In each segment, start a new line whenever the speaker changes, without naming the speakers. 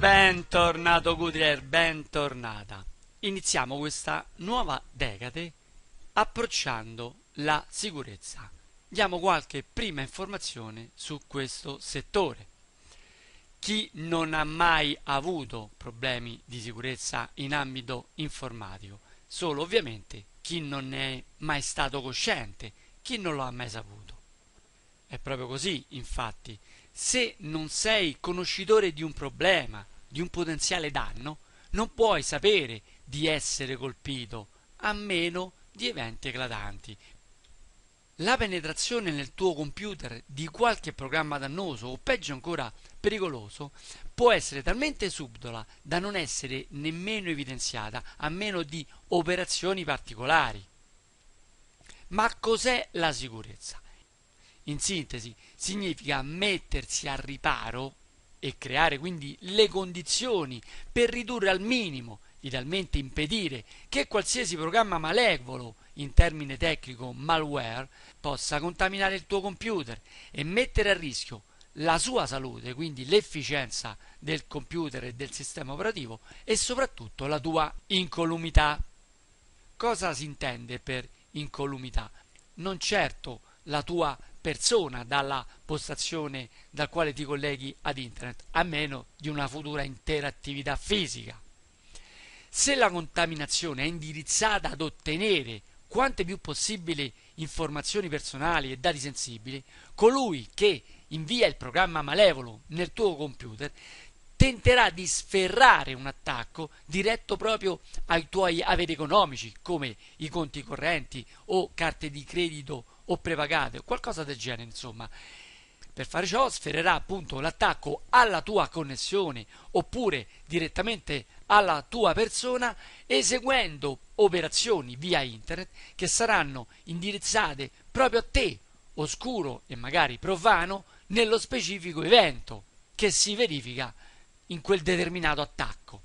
Bentornato Goodyear, bentornata. Iniziamo questa nuova decade approcciando la sicurezza. Diamo qualche prima informazione su questo settore. Chi non ha mai avuto problemi di sicurezza in ambito informatico? Solo ovviamente chi non ne è mai stato cosciente, chi non lo ha mai saputo. È proprio così, infatti, se non sei conoscitore di un problema, di un potenziale danno, non puoi sapere di essere colpito, a meno di eventi eclatanti. La penetrazione nel tuo computer di qualche programma dannoso o peggio ancora pericoloso può essere talmente subdola da non essere nemmeno evidenziata a meno di operazioni particolari. Ma cos'è la sicurezza? In sintesi, significa mettersi al riparo e creare quindi le condizioni per ridurre al minimo, idealmente impedire, che qualsiasi programma malevolo, in termine tecnico malware, possa contaminare il tuo computer e mettere a rischio la sua salute, quindi l'efficienza del computer e del sistema operativo e soprattutto la tua incolumità. Cosa si intende per incolumità? Non certo la tua persona dalla postazione dal quale ti colleghi ad internet, a meno di una futura interattività fisica. Se la contaminazione è indirizzata ad ottenere quante più possibili informazioni personali e dati sensibili, colui che invia il programma malevolo nel tuo computer tenterà di sferrare un attacco diretto proprio ai tuoi averi economici, come i conti correnti o carte di credito o prevagate o qualcosa del genere, insomma. Per fare ciò sfererà appunto l'attacco alla tua connessione oppure direttamente alla tua persona eseguendo operazioni via internet che saranno indirizzate proprio a te, oscuro e magari profano, nello specifico evento che si verifica in quel determinato attacco.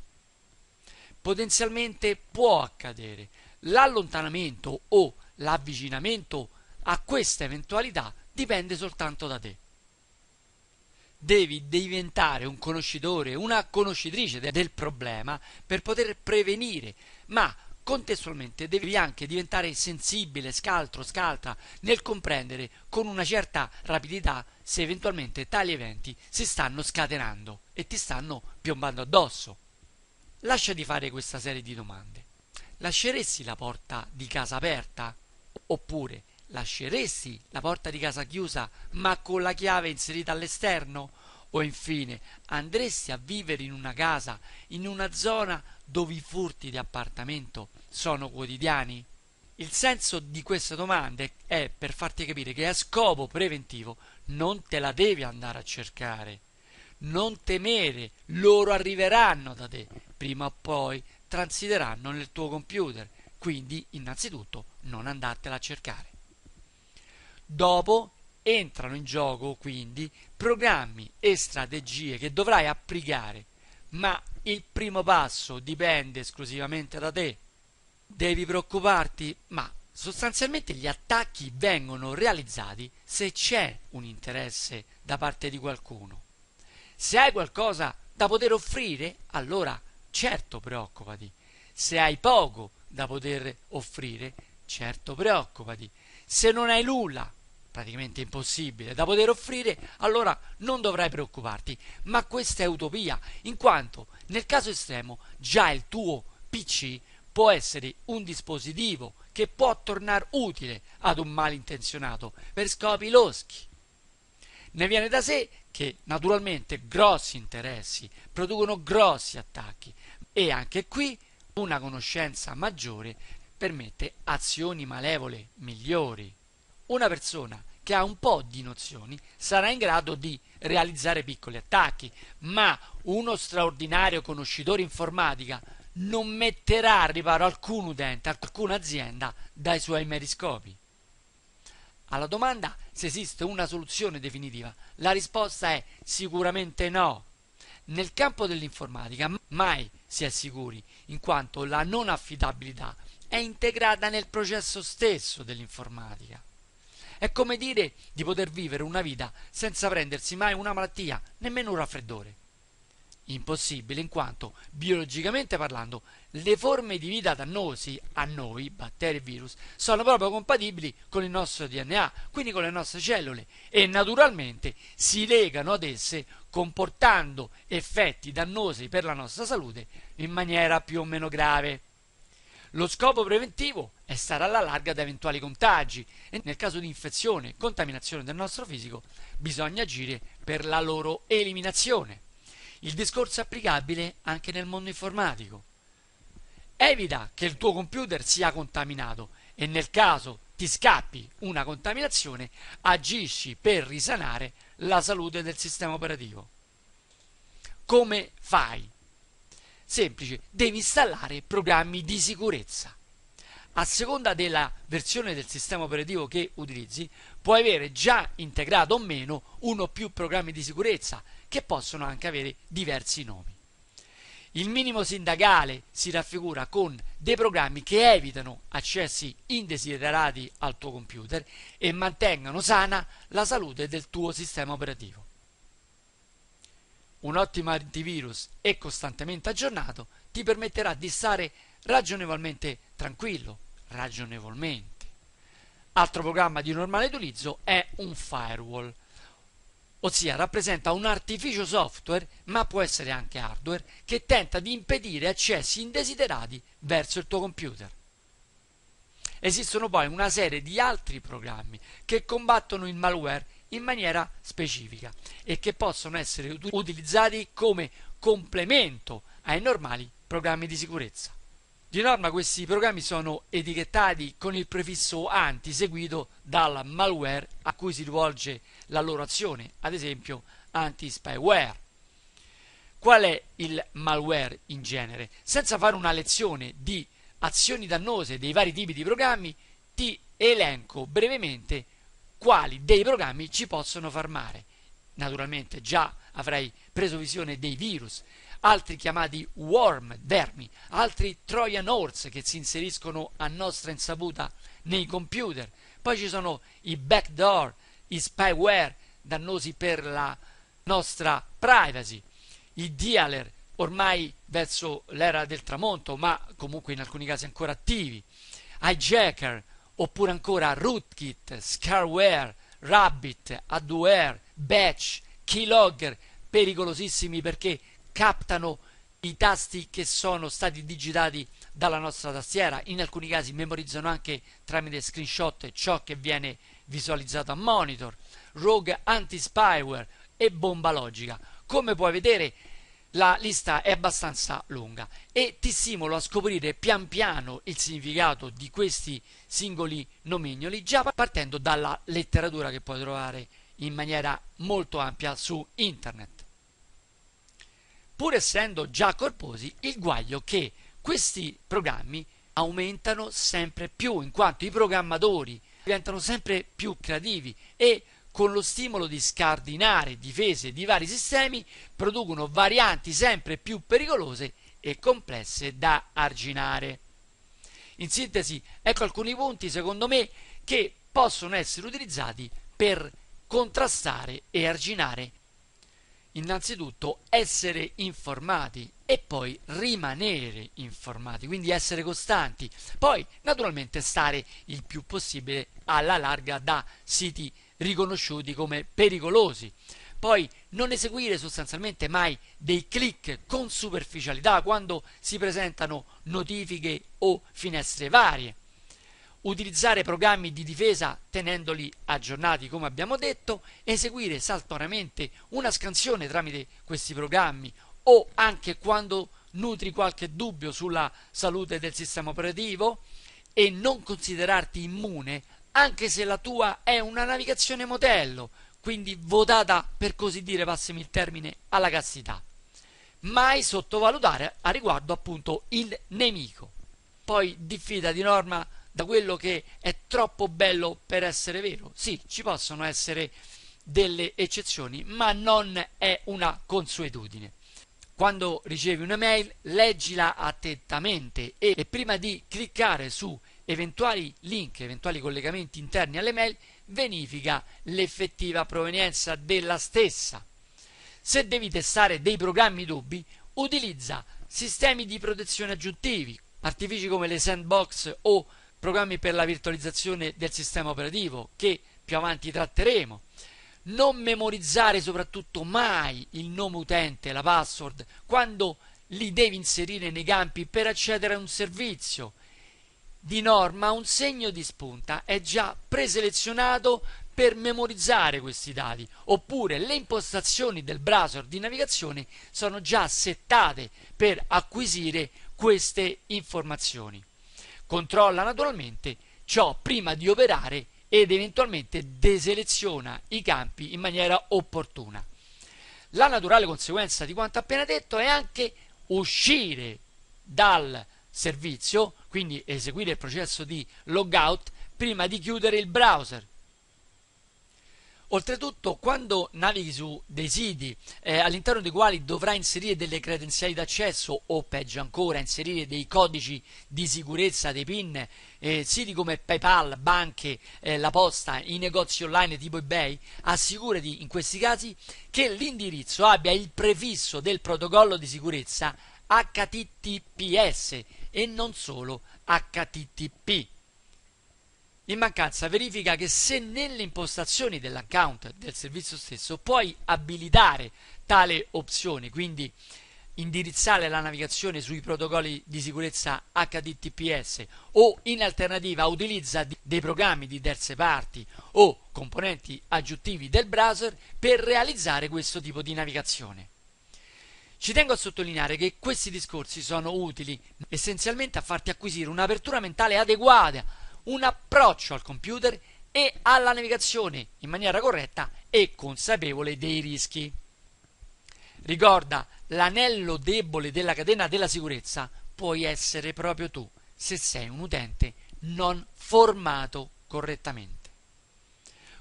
Potenzialmente può accadere l'allontanamento o l'avvicinamento a questa eventualità dipende soltanto da te. Devi diventare un conoscitore, una conoscitrice del problema per poter prevenire, ma contestualmente devi anche diventare sensibile, scaltro, scaltra nel comprendere con una certa rapidità se eventualmente tali eventi si stanno scatenando e ti stanno piombando addosso. Lascia di fare questa serie di domande. Lasceresti la porta di casa aperta? Oppure lasceresti la porta di casa chiusa ma con la chiave inserita all'esterno? O infine andresti a vivere in una casa, in una zona dove i furti di appartamento sono quotidiani? Il senso di queste domande è per farti capire che a scopo preventivo non te la devi andare a cercare. Non temere, loro arriveranno da te, prima o poi transiteranno nel tuo computer, quindi innanzitutto non andartela a cercare. Dopo entrano in gioco quindi programmi e strategie che dovrai applicare, ma il primo passo dipende esclusivamente da te. Devi preoccuparti, ma sostanzialmente gli attacchi vengono realizzati se c'è un interesse da parte di qualcuno. Se hai qualcosa da poter offrire, allora certo preoccupati. Se hai poco da poter offrire, certo preoccupati se non hai nulla, praticamente impossibile, da poter offrire, allora non dovrai preoccuparti. Ma questa è utopia, in quanto nel caso estremo già il tuo PC può essere un dispositivo che può tornare utile ad un malintenzionato per scopi loschi. Ne viene da sé che naturalmente grossi interessi producono grossi attacchi e anche qui una conoscenza maggiore permette azioni malevole migliori. Una persona che ha un po' di nozioni sarà in grado di realizzare piccoli attacchi, ma uno straordinario conoscitore informatica non metterà a riparo alcun utente, alcuna azienda dai suoi meri scopi. Alla domanda se esiste una soluzione definitiva, la risposta è sicuramente no. Nel campo dell'informatica mai si è sicuri, in quanto la non affidabilità è integrata nel processo stesso dell'informatica. È come dire di poter vivere una vita senza prendersi mai una malattia, nemmeno un raffreddore. Impossibile in quanto, biologicamente parlando, le forme di vita dannosi a noi, batteri e virus, sono proprio compatibili con il nostro DNA, quindi con le nostre cellule, e naturalmente si legano ad esse comportando effetti dannosi per la nostra salute in maniera più o meno grave. Lo scopo preventivo è stare alla larga da eventuali contagi e nel caso di infezione e contaminazione del nostro fisico bisogna agire per la loro eliminazione. Il discorso è applicabile anche nel mondo informatico. Evita che il tuo computer sia contaminato e nel caso ti scappi una contaminazione agisci per risanare la salute del sistema operativo. Come fai Semplice, devi installare programmi di sicurezza. A seconda della versione del sistema operativo che utilizzi, puoi avere già integrato o meno uno o più programmi di sicurezza, che possono anche avere diversi nomi. Il minimo sindacale si raffigura con dei programmi che evitano accessi indesiderati al tuo computer e mantengano sana la salute del tuo sistema operativo un ottimo antivirus e costantemente aggiornato ti permetterà di stare ragionevolmente tranquillo, ragionevolmente. Altro programma di normale utilizzo è un firewall, ossia rappresenta un artificio software, ma può essere anche hardware, che tenta di impedire accessi indesiderati verso il tuo computer. Esistono poi una serie di altri programmi che combattono il malware in maniera specifica e che possono essere utilizzati come complemento ai normali programmi di sicurezza. Di norma questi programmi sono etichettati con il prefisso anti seguito dal malware a cui si rivolge la loro azione, ad esempio anti-spyware. Qual è il malware in genere? Senza fare una lezione di azioni dannose dei vari tipi di programmi, ti elenco brevemente quali dei programmi ci possono far male. Naturalmente già avrei preso visione dei virus, altri chiamati worm, vermi, altri Trojan horse che si inseriscono a nostra insaputa nei computer. Poi ci sono i backdoor, i spyware, dannosi per la nostra privacy, i dialer, ormai verso l'era del tramonto, ma comunque in alcuni casi ancora attivi, i hijacker, oppure ancora rootkit, scarware, rabbit, adware, batch, keylogger, pericolosissimi perché captano i tasti che sono stati digitati dalla nostra tastiera, in alcuni casi memorizzano anche tramite screenshot ciò che viene visualizzato a monitor, rogue anti-spyware e bomba logica. Come puoi vedere la lista è abbastanza lunga e ti stimolo a scoprire pian piano il significato di questi singoli nomignoli già partendo dalla letteratura che puoi trovare in maniera molto ampia su internet. Pur essendo già corposi, il guaglio che questi programmi aumentano sempre più in quanto i programmatori diventano sempre più creativi e con lo stimolo di scardinare difese di vari sistemi, producono varianti sempre più pericolose e complesse da arginare. In sintesi, ecco alcuni punti, secondo me, che possono essere utilizzati per contrastare e arginare. Innanzitutto essere informati e poi rimanere informati, quindi essere costanti. Poi naturalmente stare il più possibile alla larga da siti informati riconosciuti come pericolosi. Poi non eseguire sostanzialmente mai dei click con superficialità quando si presentano notifiche o finestre varie. Utilizzare programmi di difesa tenendoli aggiornati come abbiamo detto, eseguire saltuariamente una scansione tramite questi programmi o anche quando nutri qualche dubbio sulla salute del sistema operativo e non considerarti immune anche se la tua è una navigazione modello, quindi votata per così dire, passami il termine, alla castità. Mai sottovalutare a riguardo appunto il nemico. Poi diffida di norma da quello che è troppo bello per essere vero. Sì, ci possono essere delle eccezioni, ma non è una consuetudine. Quando ricevi un'email, leggila attentamente e prima di cliccare su eventuali link, eventuali collegamenti interni alle mail, verifica l'effettiva provenienza della stessa. Se devi testare dei programmi dubbi, utilizza sistemi di protezione aggiuntivi, artifici come le sandbox o programmi per la virtualizzazione del sistema operativo, che più avanti tratteremo. Non memorizzare soprattutto mai il nome utente, la password, quando li devi inserire nei campi per accedere a un servizio di norma un segno di spunta è già preselezionato per memorizzare questi dati, oppure le impostazioni del browser di navigazione sono già settate per acquisire queste informazioni. Controlla naturalmente ciò prima di operare ed eventualmente deseleziona i campi in maniera opportuna. La naturale conseguenza di quanto appena detto è anche uscire dal servizio quindi eseguire il processo di logout prima di chiudere il browser. Oltretutto, quando navighi su dei siti eh, all'interno dei quali dovrai inserire delle credenziali d'accesso o peggio ancora inserire dei codici di sicurezza dei PIN, eh, siti come PayPal, banche, eh, la posta, i negozi online tipo eBay, assicurati in questi casi che l'indirizzo abbia il prefisso del protocollo di sicurezza HTTPS e non solo HTTP. In mancanza verifica che se nelle impostazioni dell'account del servizio stesso puoi abilitare tale opzione, quindi indirizzare la navigazione sui protocolli di sicurezza HTTPS o in alternativa utilizza dei programmi di terze parti o componenti aggiuntivi del browser per realizzare questo tipo di navigazione. Ci tengo a sottolineare che questi discorsi sono utili essenzialmente a farti acquisire un'apertura mentale adeguata, un approccio al computer e alla navigazione in maniera corretta e consapevole dei rischi. Ricorda, l'anello debole della catena della sicurezza puoi essere proprio tu se sei un utente non formato correttamente.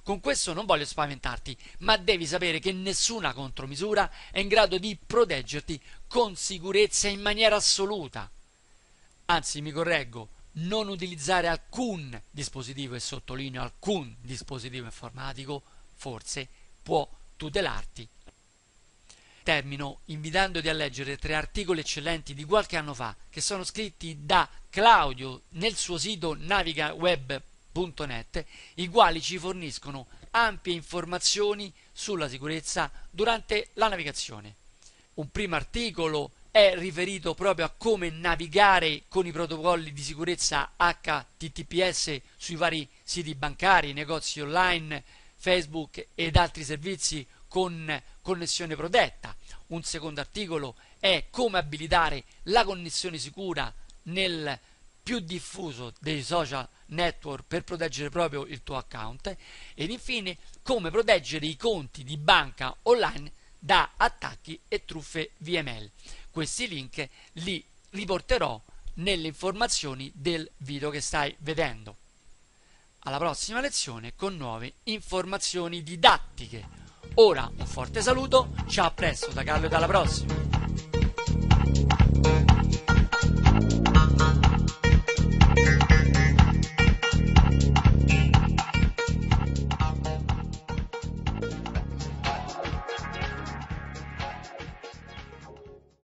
Con questo non voglio spaventarti, ma devi sapere che nessuna contromisura è in grado di proteggerti con sicurezza in maniera assoluta. Anzi, mi correggo, non utilizzare alcun dispositivo e sottolineo alcun dispositivo informatico forse può tutelarti. Termino invitandoti a leggere tre articoli eccellenti di qualche anno fa che sono scritti da Claudio nel suo sito navigaweb.com sicurezza.net, i quali ci forniscono ampie informazioni sulla sicurezza durante la navigazione. Un primo articolo è riferito proprio a come navigare con i protocolli di sicurezza HTTPS sui vari siti bancari, negozi online, Facebook ed altri servizi con connessione protetta. Un secondo articolo è come abilitare la connessione sicura nel più diffuso dei social network per proteggere proprio il tuo account ed infine come proteggere i conti di banca online da attacchi e truffe via mail. Questi link li riporterò nelle informazioni del video che stai vedendo. Alla prossima lezione con nuove informazioni didattiche. Ora un forte saluto, ciao a presto da Carlo e dalla prossima!